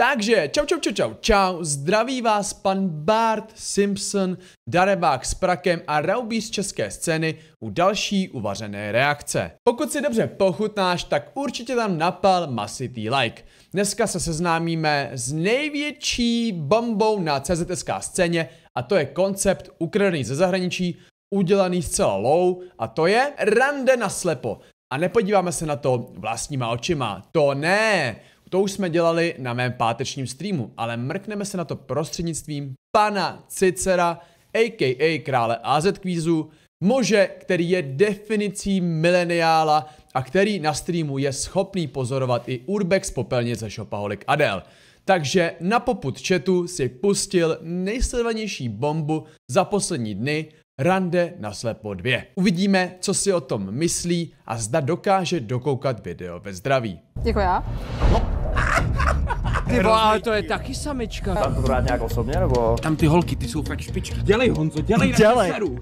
Takže, čau, čau, čau, čau, čau, zdraví vás pan Bart Simpson, darebák s prakem a raubí z české scény u další uvařené reakce. Pokud si dobře pochutnáš, tak určitě tam napal masitý like. Dneska se seznámíme s největší bombou na CZSK scéně a to je koncept ukradený ze zahraničí, udělaný zcela low a to je rande na slepo. A nepodíváme se na to vlastníma očima. To ne! To už jsme dělali na mém pátečním streamu, ale mrkneme se na to prostřednictvím pana Cicera, a.k.a. krále AZ kvízu, muže, který je definicí mileniála a který na streamu je schopný pozorovat i Urbex popelnice Shopaholic Adel. Takže na poput chatu si pustil nejsledovanější bombu za poslední dny, Rande na slepo 2. Uvidíme, co si o tom myslí a zda dokáže dokoukat video ve zdraví. Jako já? No, ty vole, ale to je taky samička. Tam to brát nějak osobně, nebo? Tam ty holky, ty jsou fakt špičky. Dělej, Honzo, dělej, dělej. na seru.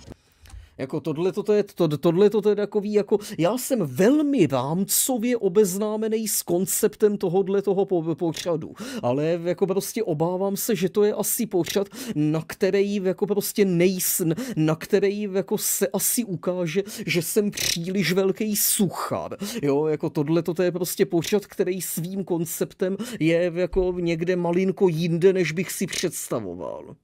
Jako tohle to je, to, tohle to je takový, jako já jsem velmi rámcově obeznámený s konceptem tohohle toho pořadu, ale jako prostě obávám se, že to je asi pořad, na který jako prostě nejsn, na který jako se asi ukáže, že jsem příliš velký suchar. Jo, jako tohle to je prostě pořad, který svým konceptem je jako někde malinko jinde, než bych si představoval.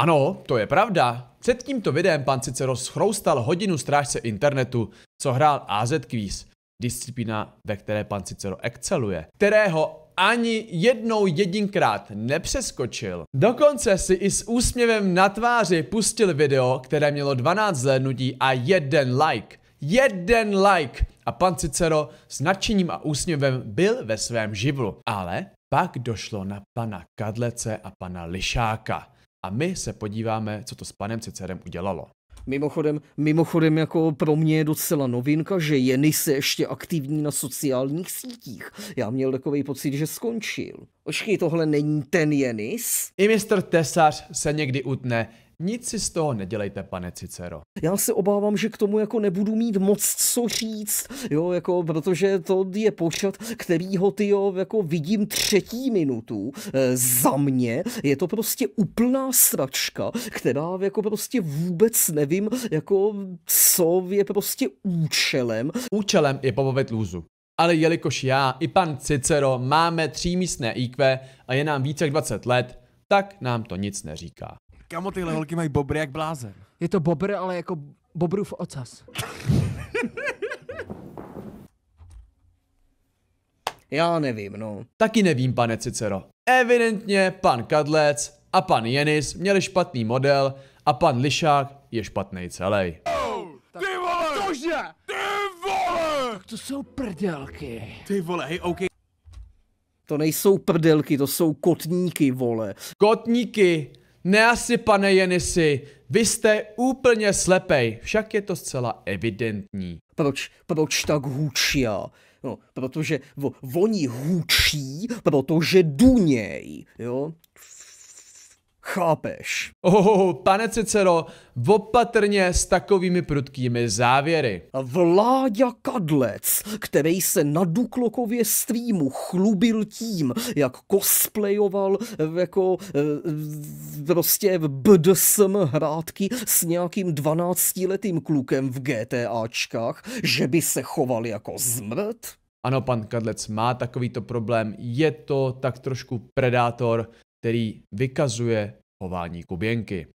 Ano, to je pravda. Před tímto videem pan Cicero schroustal hodinu strážce internetu, co hrál AZ Quiz, disciplína, ve které pan Cicero exceluje, kterého ani jednou jedinkrát nepřeskočil. Dokonce si i s úsměvem na tváři pustil video, které mělo 12 zhlédnutí a jeden like. Jeden like! A pan Cicero s nadšením a úsměvem byl ve svém živlu. Ale pak došlo na pana Kadlece a pana Lišáka a my se podíváme, co to s panem Cicerem udělalo. Mimochodem, mimochodem jako pro mě je docela novinka, že Jenis se ještě aktivní na sociálních sítích. Já měl takový pocit, že skončil. Očkej, tohle není ten Jenis? I mistr Tesař se někdy utne, nic si z toho nedělejte, pane Cicero. Já se obávám, že k tomu jako nebudu mít moc co říct, jo, jako, protože to je počat, kterýho ty jo, jako vidím třetí minutu e, za mě. Je to prostě úplná stračka, která jako prostě vůbec nevím, jako co je prostě účelem. Účelem je pobavit lůzu. Ale jelikož já i pan Cicero máme třímístné IQ a je nám více jak 20 let, tak nám to nic neříká. Kamo, tyhle holky mají bobry jak blázen. Je to bobr, ale jako bobrův ocas. Já nevím, no. Taky nevím, pane Cicero. Evidentně pan Kadlec a pan Jenis měli špatný model a pan Lišák je špatný celý. Oh, Ty vole! Cože? Ty vole! Tak to jsou prdelky. Ty vole, hej, OK. To nejsou prdelky, to jsou kotníky, vole. Kotníky Neasypane Jenisi, vy jste úplně slepej, však je to zcela evidentní. Proč, proč tak hůčil? No, protože v, oni hůčí, protože důněj, jo? Chápeš? Oh, pane Cicero, opatrně s takovými prudkými závěry. Vláďa Kadlec, který se na Duklokově streamu chlubil tím, jak cosplayoval jako e, prostě BDSM hrátky s nějakým 12-letým klukem v GTAčkách, že by se choval jako zmrt? Ano, pan Kadlec má takovýto problém, je to tak trošku predátor, který vykazuje chování Kuběnky.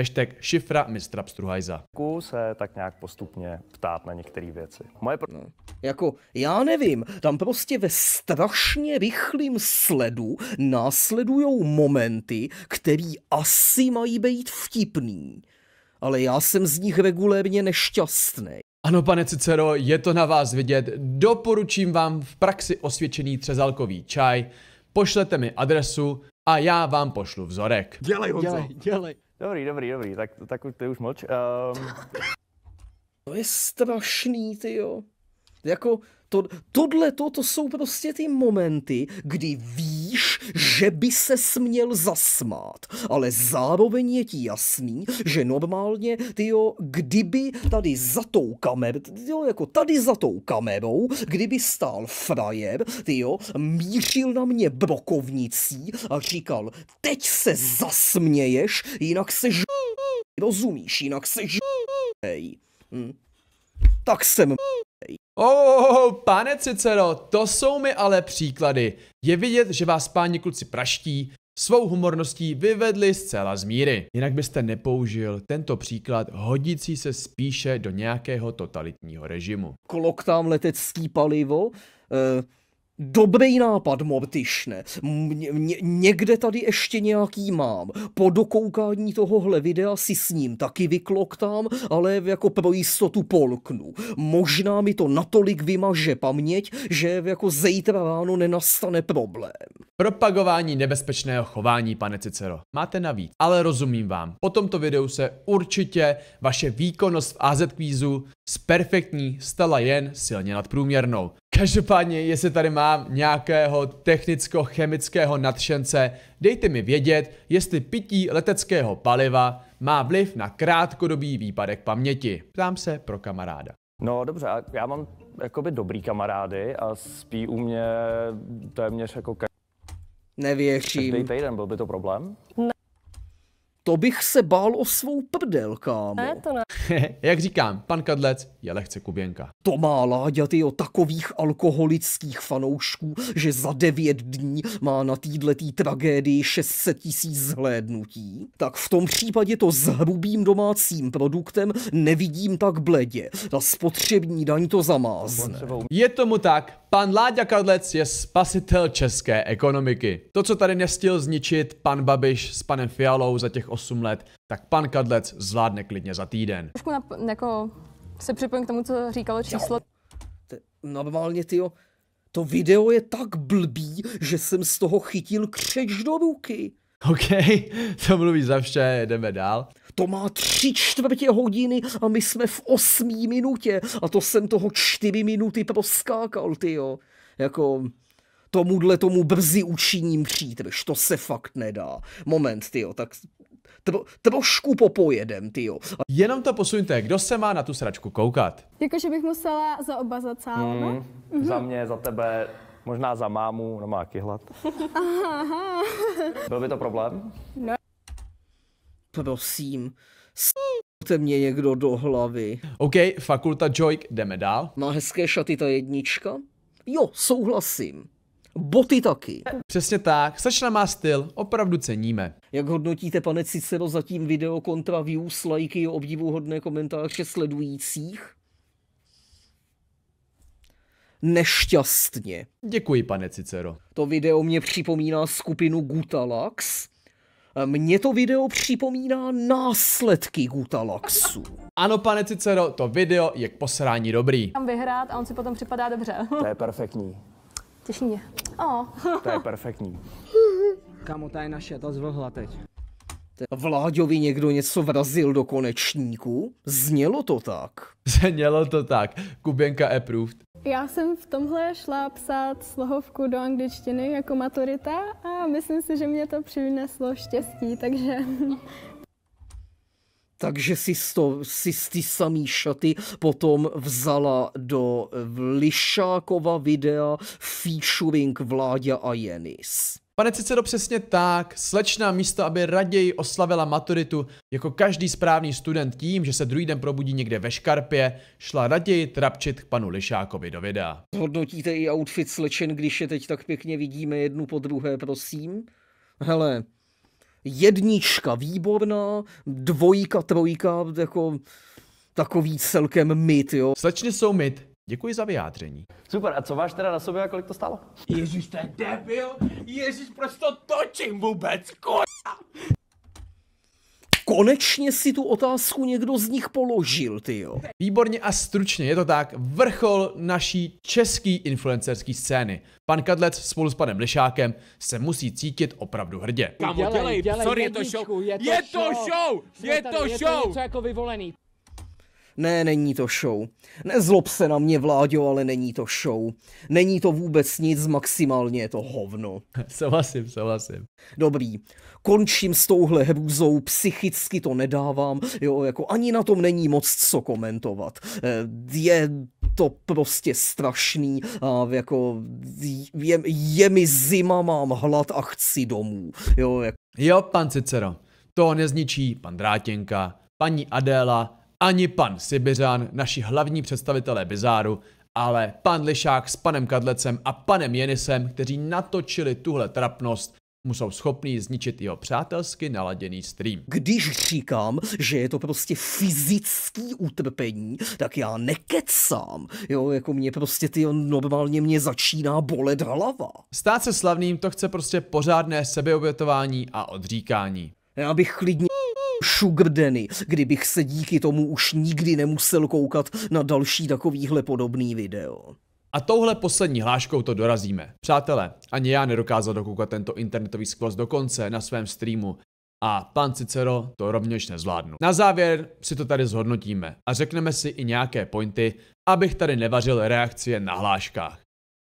Hashtag šifra mistra Pstruhajza. se tak nějak postupně ptát na některé věci. Moje pro... no, jako, já nevím, tam prostě ve strašně rychlým sledu následujou momenty, který asi mají být vtipný. Ale já jsem z nich regulérně nešťastný. Ano, pane Cicero, je to na vás vidět. Doporučím vám v praxi osvědčený třezalkový čaj. Pošlete mi adresu, a já vám pošlu vzorek. Dělej, Honzo. Dělej, dělej. Dobrý, dobrý, dobrý, tak, tak ty už mlč. Um... to je strašný, ty jo. Jako, to, tohle to, to jsou prostě ty momenty, kdy ví, že by se směl zasmát, ale zároveň je ti jasný, že normálně, ty jo, kdyby tady za tou kamerou, jo, jako tady za tou kamerou, kdyby stál frajer, ty jo, mířil na mě brokovnicí a říkal, teď se zasměješ, jinak se ž... Rozumíš, jinak se ž... Hej. Hm tak jsem... Oh, oh, pane Cicero, to jsou mi ale příklady. Je vidět, že vás páni kluci praští, svou humorností vyvedli zcela z míry. Jinak byste nepoužil tento příklad hodící se spíše do nějakého totalitního režimu. Kolok tam letecký palivo, eh, Dobrý nápad, Mortišne. někde tady ještě nějaký mám. Po dokoukání tohohle videa si s ním taky vykloktám, ale jako pro jistotu polknu. Možná mi to natolik vymaže paměť, že jako zítra ráno nenastane problém. Propagování nebezpečného chování, pane Cicero. Máte navíc, ale rozumím vám. Po tomto videu se určitě vaše výkonnost v AZ kvízu z perfektní stala jen silně nadprůměrnou. Každopádně, jestli tady mám nějakého technicko-chemického nadšence, dejte mi vědět, jestli pití leteckého paliva má vliv na krátkodobý výpadek paměti. Ptám se pro kamaráda. No dobře, já mám jakoby dobrý kamarády a spí u mě téměř jako každý Nevěřím. týden, byl by to problém? Ne. To bych se bál o svou prdel, kámo. Ne, to ne. Jak říkám, pan Kadlec je lehce kuběnka. To má Láďa, ty o takových alkoholických fanoušků, že za devět dní má na týdletý tragédii 600 tisíc zhlédnutí. Tak v tom případě to s hrubým domácím produktem nevidím tak bledě. Ta spotřební daň to zamázne. Je tomu tak. Pan Láďa Kadlec je spasitel české ekonomiky. To, co tady nestil zničit pan Babiš s panem Fialou za těch 8 let, tak pan Kadlec zvládne klidně za týden. Trošku jako se připojím k tomu, co říkalo číslo. No, normálně, jo, to video je tak blbý, že jsem z toho chytil křeč do ruky. OK, to mluví za vše, jdeme dál. To má tři čtvrtě hodiny a my jsme v osmí minutě a to jsem toho čtyři minuty proskákal, jo. Jako, tomuhle tomu brzy učiním přítrž, to se fakt nedá. Moment, jo, tak tro, trošku popojedem, ty jo. Jenom to posuňte, kdo se má na tu sračku koukat? Jakože bych musela za oba za no? Mm, mm Za mě, za tebe, možná za mámu, no má kyhlat. Aha. Byl by to problém? No. Prosím. S te mě někdo do hlavy. OK, fakulta Joik, jdeme dál. Má hezké šaty ta jednička? Jo, souhlasím. Boty taky. Přesně tak, Sačna má styl, opravdu ceníme. Jak hodnotíte, pane Cicero, zatím video kontra views, lajky, obdivuhodné komentáře sledujících? Nešťastně. Děkuji, pane Cicero. To video mě připomíná skupinu Gutalax. Mně to video připomíná následky Gutalaxu. Ano, pane Cicero, to video je k posrání dobrý. Tam vyhrát a on si potom připadá dobře. to je perfektní. Těší mě. O. To je perfektní. Kamu, ta je naše, ta zvlhla teď. Vláďovi někdo něco vrazil do konečníku? Znělo to tak. Znělo to tak. Kubenka approved. Já jsem v tomhle šla psát slohovku do angličtiny jako maturita a myslím si, že mě to přineslo štěstí, takže takže si, to, si ty samý šaty potom vzala do Lišákova videa featuring Vláďa a Jenis. Pane předsedo, přesně tak. Slečna místo, aby raději oslavila maturitu jako každý správný student tím, že se druhý den probudí někde ve škarpě, šla raději trapčit k panu Lišákovi do videa. Hodnotíte i outfit slečen, když je teď tak pěkně vidíme jednu po druhé, prosím? Hele, jednička výborná, dvojka, trojka, jako takový celkem mit, jo. Slečny jsou mit, Děkuji za vyjádření. Super, a co máš teda na sobě a kolik to stálo? Ježíš, ten debil! Ježíš, proč to točím vůbec, kurva? konečně si tu otázku někdo z nich položil, ty jo. Výborně a stručně, je to tak, vrchol naší český influencerský scény. Pan Kadlec spolu s panem Lišákem se musí cítit opravdu hrdě. Kámo, dělej, dělej, sorry, je to show. Je to show, je to show. Je to, je to show. něco jako vyvolený. Ne, není to show. Nezlob se na mě, Vláďo, ale není to show. Není to vůbec nic, maximálně je to hovno. Souhlasím, souhlasím. Dobrý, končím s touhle hrůzou, psychicky to nedávám, jo, jako ani na tom není moc co komentovat. Eh, je to prostě strašný a jako je, je mi zima, mám hlad a chci domů. Jo, jako... jo pan Cicero, to nezničí pan Drátěnka, paní Adéla, ani pan Sibiřan, naši hlavní představitelé bizáru, ale pan Lišák s panem Kadlecem a panem Jenisem, kteří natočili tuhle trapnost, mu jsou schopný zničit jeho přátelsky naladěný stream. Když říkám, že je to prostě fyzický utrpení, tak já nekecám. Jo, jako mě prostě ty normálně mě začíná bolet hlava. Stát se slavným to chce prostě pořádné sebeobětování a odříkání. Já bych klidně šugrdeny, kdybych se díky tomu už nikdy nemusel koukat na další takovýhle podobný video. A touhle poslední hláškou to dorazíme. Přátelé, ani já nedokázal dokoukat tento internetový skvost do konce na svém streamu a pan Cicero to rovněž nezvládnu. Na závěr si to tady zhodnotíme a řekneme si i nějaké pointy, abych tady nevařil reakcie na hláškách.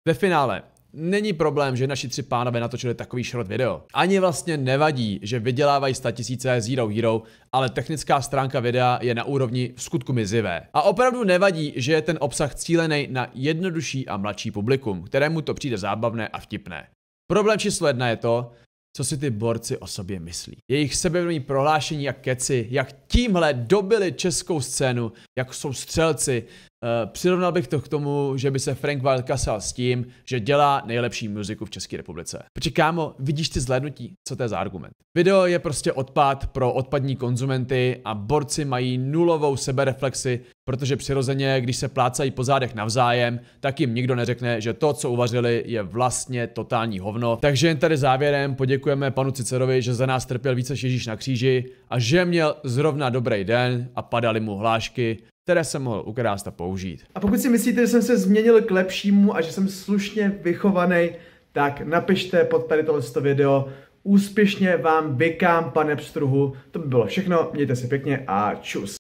Ve finále Není problém, že naši tři pánové natočili takový short video. Ani vlastně nevadí, že vydělávají 100 tisíce Zero Hero ale technická stránka videa je na úrovni v skutku mizivé. A opravdu nevadí, že je ten obsah cílený na jednodušší a mladší publikum, kterému to přijde zábavné a vtipné. Problém číslo jedna je to, co si ty borci o sobě myslí. Jejich sebevědomí prohlášení jak keci, jak tímhle dobili českou scénu, jak jsou střelci, Eh, přirovnal bych to k tomu, že by se Frank Wild kasal s tím, že dělá nejlepší muziku v České republice. Protože kámo, vidíš ty zhlédnutí? Co to je za argument? Video je prostě odpad pro odpadní konzumenty a borci mají nulovou sebereflexi, protože přirozeně, když se plácají po zádech navzájem, tak jim nikdo neřekne, že to, co uvařili, je vlastně totální hovno. Takže jen tady závěrem poděkujeme panu Cicerovi, že za nás trpěl více Ježíš na kříži a že měl zrovna dobrý den a padaly mu hlášky které jsem mohl ukrást a použít. A pokud si myslíte, že jsem se změnil k lepšímu a že jsem slušně vychovaný, tak napište pod tady tohle video. Úspěšně vám vykám, pane pstruhu. To by bylo všechno, mějte se pěkně a čus.